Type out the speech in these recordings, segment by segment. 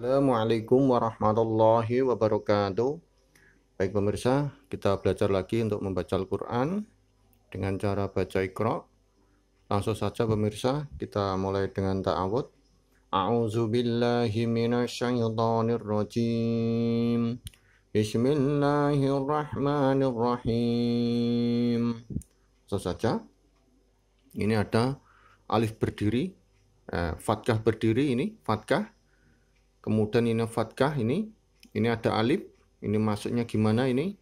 Assalamualaikum warahmatullahi wabarakatuh. Baik pemirsa, kita belajar lagi untuk membaca Al-Quran dengan cara baca Iqra. Langsung saja pemirsa, kita mulai dengan ta'awud. A'udzu billahi minasyaitonir rajim. Bismillahirrahmanirrahim. Langsung saja. Ini ada alif berdiri, eh, fatkah berdiri ini, fatkah kemudian ini fatkah ini ini ada alif ini masuknya gimana ini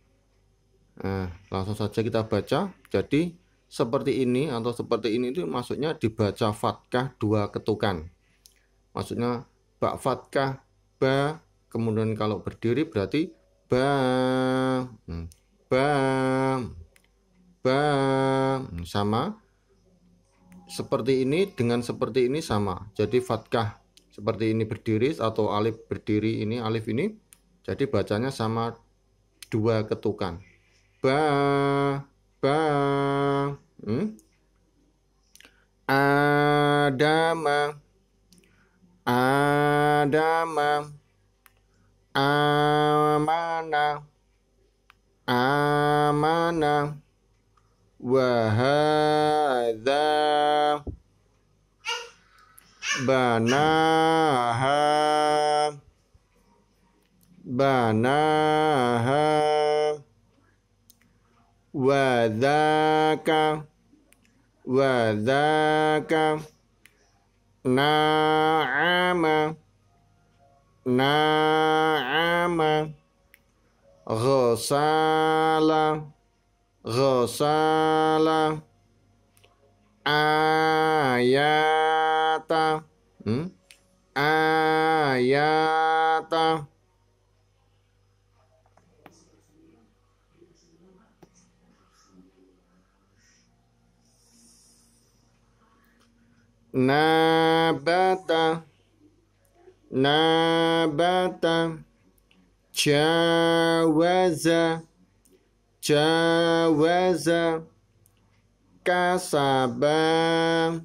nah, langsung saja kita baca jadi seperti ini atau seperti ini itu maksudnya dibaca fatkah dua ketukan maksudnya bak fatkah ba kemudian kalau berdiri berarti ba hmm, ba ba hmm, sama seperti ini dengan seperti ini sama jadi fatkah seperti ini berdiri atau alif berdiri ini alif ini jadi bacanya sama dua ketukan ba ba hmm? adama adama amana amana wahadha banaha banaha wa dhaka wa dhaka na'ama na'ama ghasala ghasala ayata Hmm? Ayata. Ah, Nabata. Nabata. Jawaza. Jawaza. Kasabah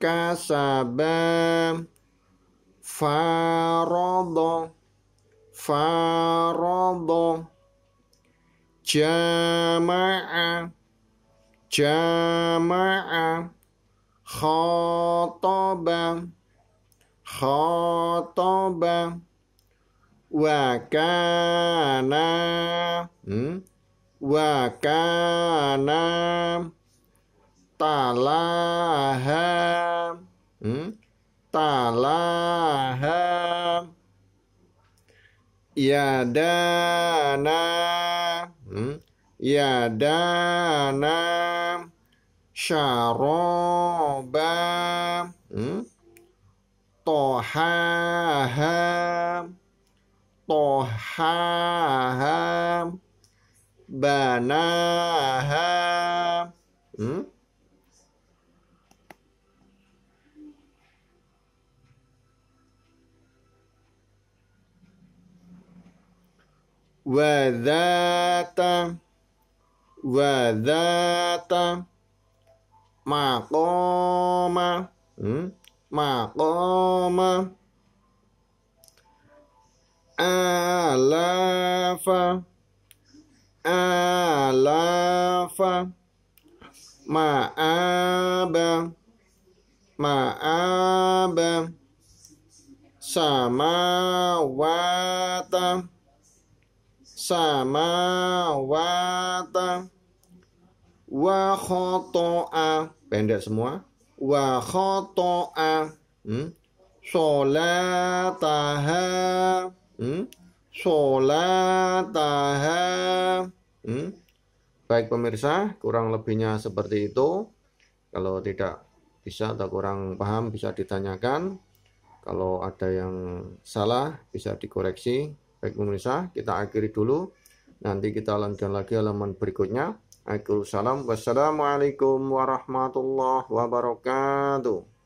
kasaba farodo farodo jama'a jama'a khotoba khotoba wakana hmm? wakana talaha hmm? talaha yadana hmm? yadana syaroba hmm? tohaha tohaha banaha hmm? wadata wadata makoma hmm? makoma alafa alafa ma'aba ma'aba samawata samawata wa khotoa pendek semua wa khotoa hmm? solataha hmm? solataha hmm? baik pemirsa kurang lebihnya seperti itu kalau tidak bisa atau kurang paham bisa ditanyakan kalau ada yang salah bisa dikoreksi Baik pemirsa, kita akhiri dulu. Nanti kita lanjutkan lagi halaman berikutnya. Assalamualaikum warahmatullahi wabarakatuh.